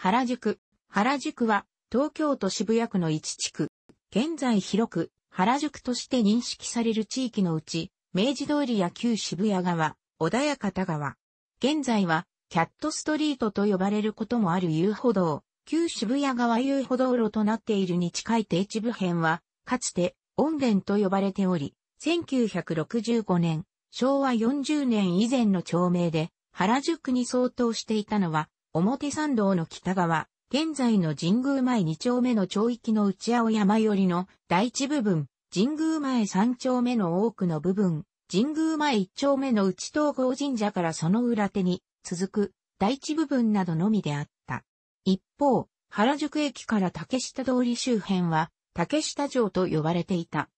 原宿。原宿は、東京都渋谷区の一地区。現在広く、原宿として認識される地域のうち、明治通りや旧渋谷川、小田屋方川。現在は、キャットストリートと呼ばれることもある遊歩道、旧渋谷川遊歩道路となっているに近い定置部辺は、かつて、音殿と呼ばれており、1965年、昭和40年以前の町名で、原宿に相当していたのは、表参道の北側、現在の神宮前2丁目の町域の内青山寄りの第一部分、神宮前3丁目の多くの部分、神宮前1丁目の内東郷神社からその裏手に続く第一部分などのみであった。一方、原宿駅から竹下通り周辺は竹下城と呼ばれていた。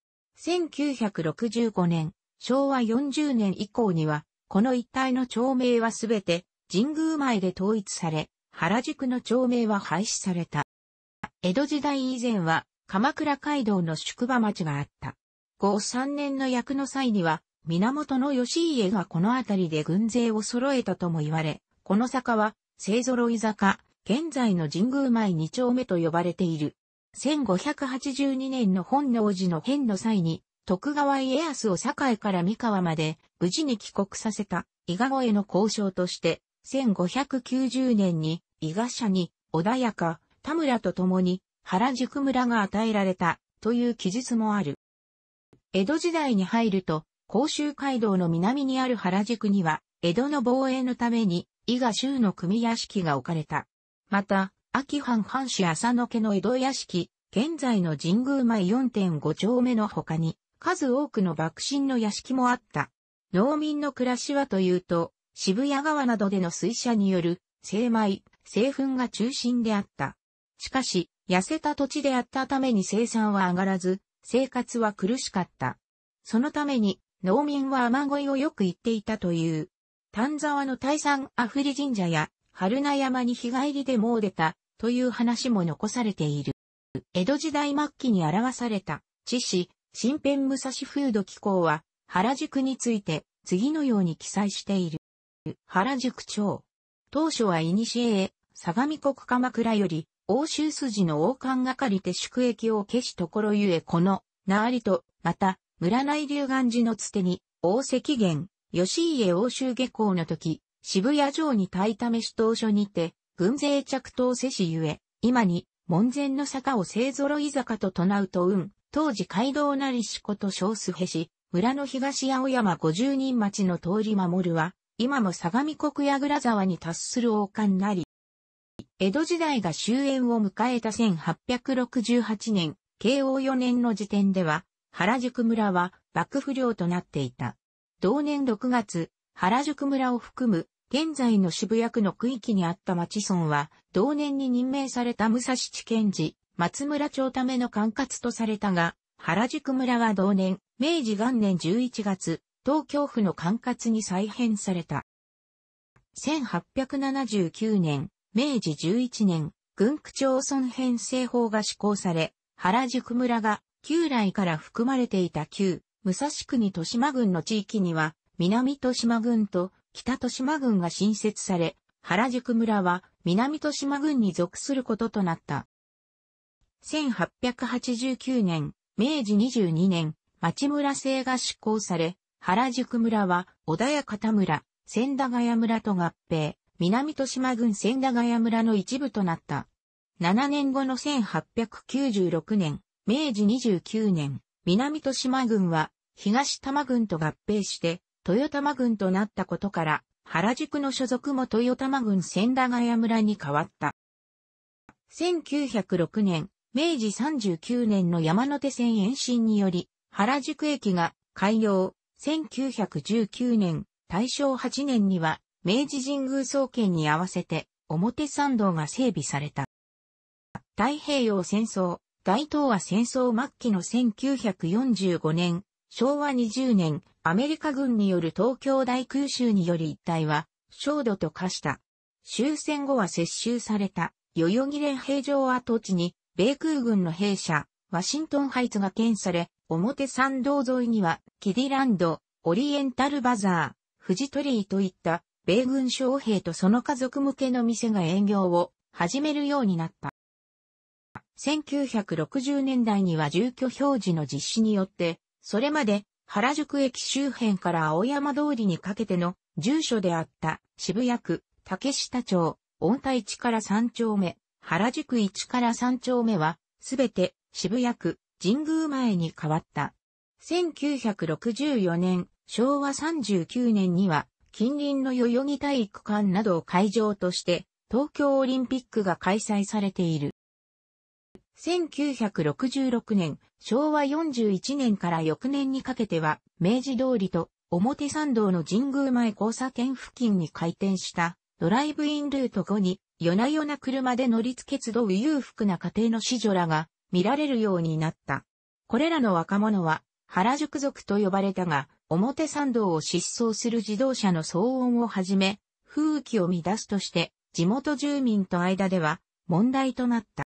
1965年、昭和40年以降には、この一帯の町名はすべて神宮前で統一され、原宿の町名は廃止された。江戸時代以前は鎌倉街道の宿場町があった。後3年の役の際には、源義家がこの辺りで軍勢を揃えたとも言われ、この坂は、勢揃い坂、現在の神宮前二丁目と呼ばれている。1582年の本能寺の変の際に、徳川家康を堺から三河まで無事に帰国させた伊賀越えの交渉として、1590年に伊賀社に穏やか、田村と共に原宿村が与えられたという記述もある。江戸時代に入ると、甲州街道の南にある原宿には、江戸の防衛のために伊賀州の組屋敷が置かれた。また、秋藩藩主浅野家の江戸屋敷、現在の神宮前4.5丁目の他に、数多くの幕臣の屋敷もあった。農民の暮らしはというと、渋谷川などでの水車による精米、製粉が中心であった。しかし、痩せた土地であったために生産は上がらず、生活は苦しかった。そのために、農民は雨乞いをよく言っていたという。丹沢の大山アフリ神社や、春名山に日帰りで詣でた、という話も残されている。江戸時代末期に表された、知史、新編武蔵風土紀行は、原宿について、次のように記載している。原宿町。当初は古へ、相模国鎌倉より、欧州筋の王冠がかりて宿役を消しところゆえこの、なありと、また、村内流眼寺のつてに、大石源、吉家欧州下校の時、渋谷城に対た。し当初にて、軍勢着到せしゆえ、今に、門前の坂を勢ぞろい坂と唱うと運、当時街道なりしこと称すへし、村の東青山五十人町の通り守るは、今も相模国矢倉沢に達する王冠なり、江戸時代が終焉を迎えた1868年、慶応4年の時点では、原宿村は幕府領となっていた。同年6月、原宿村を含む、現在の渋谷区の区域にあった町村は、同年に任命された武蔵地検事、松村町ための管轄とされたが、原宿村は同年、明治元年11月、東京府の管轄に再編された。1879年、明治11年、軍区町村編成法が施行され、原宿村が旧来から含まれていた旧、武蔵国豊島郡の地域には、南豊島郡と北豊島郡が新設され、原宿村は南豊島郡に属することとなった。1889年、明治22年、町村制が施行され、原宿村は、小田屋片村、千駄ヶ谷村と合併、南豊島郡千駄ヶ谷村の一部となった。7年後の1896年、明治29年、南豊島郡は、東多摩郡と合併して、豊玉郡となったことから、原宿の所属も豊玉郡千駄ヶ谷村に変わった。1906年、明治39年の山手線延伸により、原宿駅が開業、1919年、大正8年には、明治神宮創建に合わせて、表参道が整備された。太平洋戦争、大東亜戦争末期の1945年、昭和20年、アメリカ軍による東京大空襲により一帯は、焦土と化した。終戦後は接収された、代々木連兵場跡地に、米空軍の兵舎、ワシントンハイツが建され、表参道沿いには、キディランド、オリエンタルバザー、フジトリーといった米軍将兵とその家族向けの店が営業を始めるようになった。1960年代には住居表示の実施によって、それまで原宿駅周辺から青山通りにかけての住所であった渋谷区、竹下町、温帯市から3丁目、原宿市から3丁目は、すべて渋谷区、神宮前に変わった。1964年、昭和39年には、近隣の代々木体育館などを会場として、東京オリンピックが開催されている。1966年、昭和41年から翌年にかけては、明治通りと表参道の神宮前交差点付近に開店したドライブインルート後に、夜な夜な車で乗り付け集う裕福な家庭の子女らが見られるようになった。これらの若者は原宿族と呼ばれたが、表参道を疾走する自動車の騒音をはじめ、風紀を乱すとして、地元住民と間では問題となった。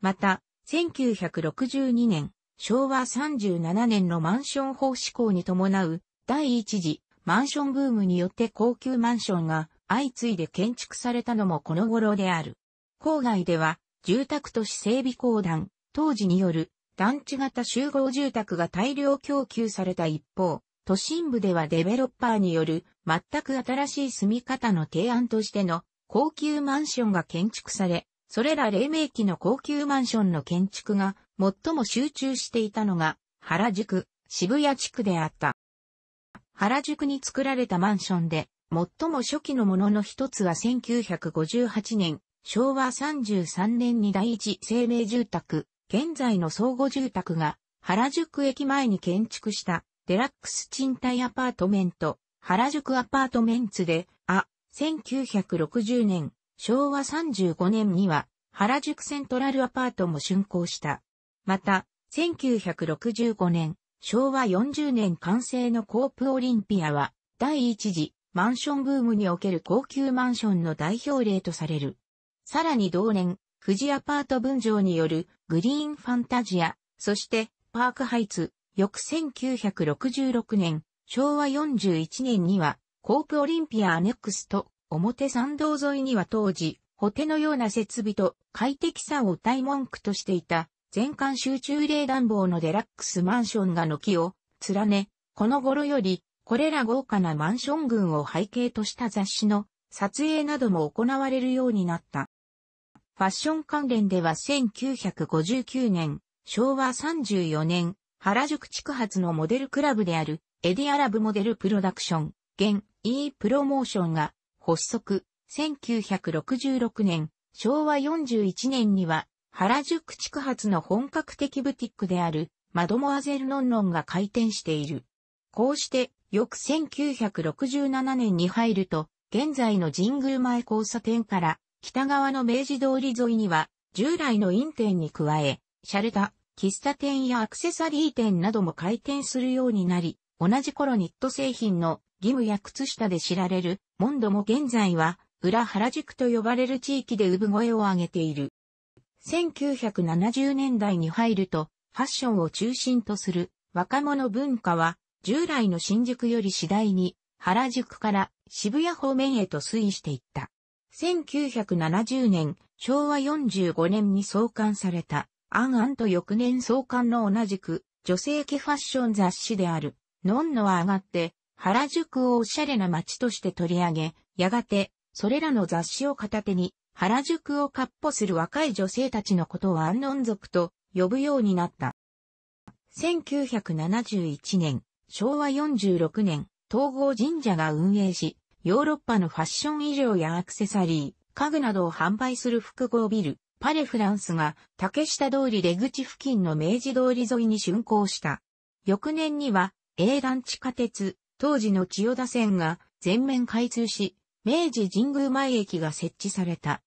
また、1962年、昭和37年のマンション法施行に伴う第一次マンションブームによって高級マンションが相次いで建築されたのもこの頃である。郊外では住宅都市整備公団、当時による団地型集合住宅が大量供給された一方、都心部ではデベロッパーによる全く新しい住み方の提案としての高級マンションが建築され、それら黎明期の高級マンションの建築が最も集中していたのが原宿、渋谷地区であった。原宿に作られたマンションで最も初期のものの一つは1958年昭和33年に第一生命住宅、現在の総合住宅が原宿駅前に建築したデラックス賃貸アパートメント、原宿アパートメンツで、あ、1960年、昭和35年には原宿セントラルアパートも竣工した。また、1965年、昭和40年完成のコープオリンピアは、第一次マンションブームにおける高級マンションの代表例とされる。さらに同年、富士アパート分譲によるグリーンファンタジア、そしてパークハイツ、翌1966年、昭和41年には、コープオリンピアアネックスと表参道沿いには当時、ホテのような設備と快適さを謳い文句としていた全館集中冷暖房のデラックスマンションが軒を連ね、この頃よりこれら豪華なマンション群を背景とした雑誌の撮影なども行われるようになった。ファッション関連では1959年、昭和34年、原宿地区発のモデルクラブである、エディアラブモデルプロダクション、現 E プロモーションが発足、1966年、昭和41年には、原宿地区発の本格的ブティックである、マドモアゼルノンノンが開店している。こうして、翌1967年に入ると、現在の神宮前交差点から北側の明治通り沿いには、従来の飲店に加え、洒落た喫茶店やアクセサリー店なども開店するようになり、同じ頃ニット製品の義務や靴下で知られる、モンドも現在は、裏原宿と呼ばれる地域で産声を上げている。1970年代に入ると、ファッションを中心とする若者文化は、従来の新宿より次第に、原宿から渋谷方面へと推移していった。1970年、昭和45年に創刊された、アンアンと翌年創刊の同じく、女性系ファッション雑誌である、ノンノは上がって、原宿をおしゃれな街として取り上げ、やがて、それらの雑誌を片手に、原宿をかっ歩する若い女性たちのことをアンノン族と呼ぶようになった。1971年、昭和46年、東郷神社が運営し、ヨーロッパのファッション衣料やアクセサリー、家具などを販売する複合ビル、パレフランスが竹下通り出口付近の明治通り沿いに竣工した。翌年には、英団地下鉄、当時の千代田線が全面開通し、明治神宮前駅が設置された。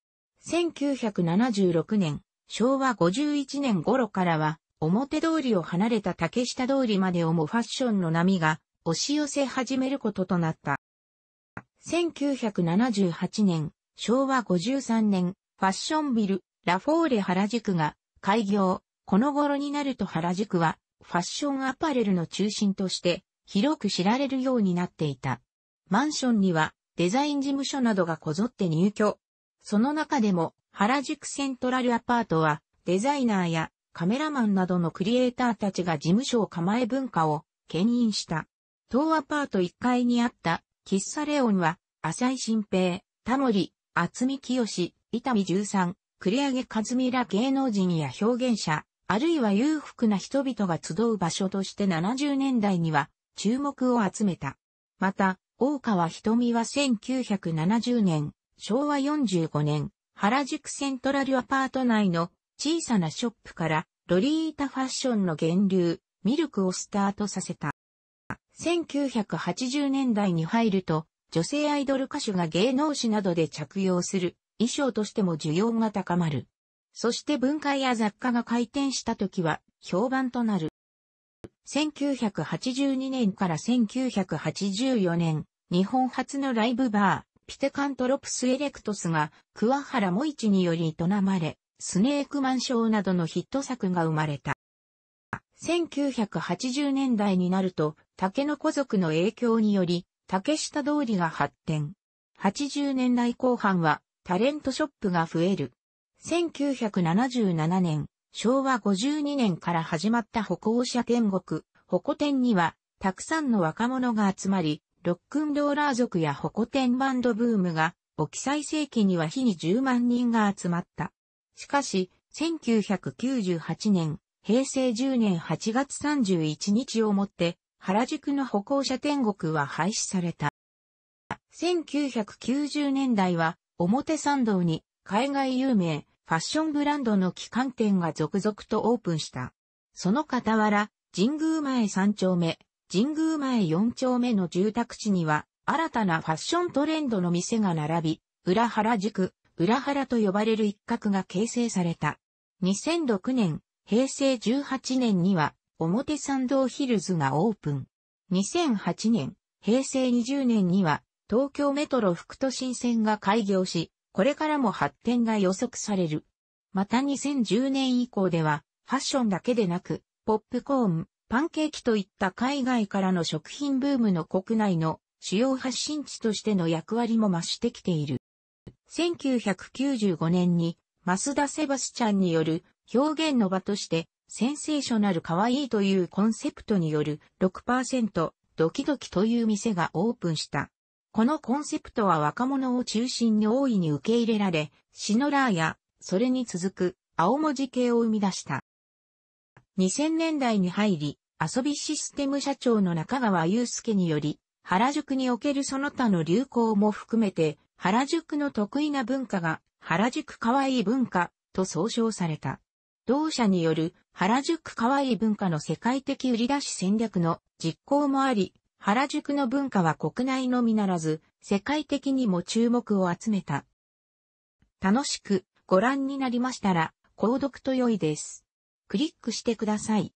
1976年、昭和51年頃からは、表通りを離れた竹下通りまでをもファッションの波が押し寄せ始めることとなった。1978年、昭和53年、ファッションビル、ラフォーレ原宿が開業。この頃になると原宿は、ファッションアパレルの中心として、広く知られるようになっていた。マンションには、デザイン事務所などがこぞって入居。その中でも、原宿セントラルアパートは、デザイナーやカメラマンなどのクリエイターたちが事務所を構え文化を牽引した。当アパート1階にあった喫茶レオンは、浅井新平、タモリ、厚見清、伊丹十三、栗上和美ら芸能人や表現者、あるいは裕福な人々が集う場所として70年代には注目を集めた。また、大川瞳は1970年、昭和45年、原宿セントラルアパート内の小さなショップからロリータファッションの源流、ミルクをスタートさせた。1980年代に入ると、女性アイドル歌手が芸能誌などで着用する衣装としても需要が高まる。そして文化や雑貨が開店した時は評判となる。1982年から1984年、日本初のライブバー、ピテカントロプスエレクトスが桑原萌一により営まれ、スネークマンショーなどのヒット作が生まれた。1980年代になると、竹の子族の影響により、竹下通りが発展。80年代後半はタレントショップが増える。1977年、昭和52年から始まった歩行者天国、歩行店には、たくさんの若者が集まり、ロックンローラー族や歩行店バンドブームが、沖載世紀には日に10万人が集まった。しかし、1998年、平成10年8月31日をもって、原宿の歩行者天国は廃止された。1990年代は表参道に海外有名ファッションブランドの旗艦店が続々とオープンした。その傍ら、神宮前3丁目、神宮前4丁目の住宅地には新たなファッショントレンドの店が並び、裏原宿、裏原と呼ばれる一角が形成された。2006年、平成18年には表参道ヒルズがオープン。2008年、平成20年には、東京メトロ副都心線が開業し、これからも発展が予測される。また2010年以降では、ファッションだけでなく、ポップコーン、パンケーキといった海外からの食品ブームの国内の主要発信地としての役割も増してきている。1995年に、マスダ・セバスチャンによる表現の場としてセンセーショナル可愛いというコンセプトによる6%ドキドキという店がオープンした。このコンセプトは若者を中心に大いに受け入れられ、シノラーや、それに続く、青文字系を生み出した。2000年代に入り、遊びシステム社長の中川祐介により、原宿におけるその他の流行も含めて、原宿の得意な文化が、原宿可愛い文化、と総称された。同社による原宿可愛い文化の世界的売り出し戦略の実行もあり、原宿の文化は国内のみならず、世界的にも注目を集めた。楽しくご覧になりましたら、購読と良いです。クリックしてください。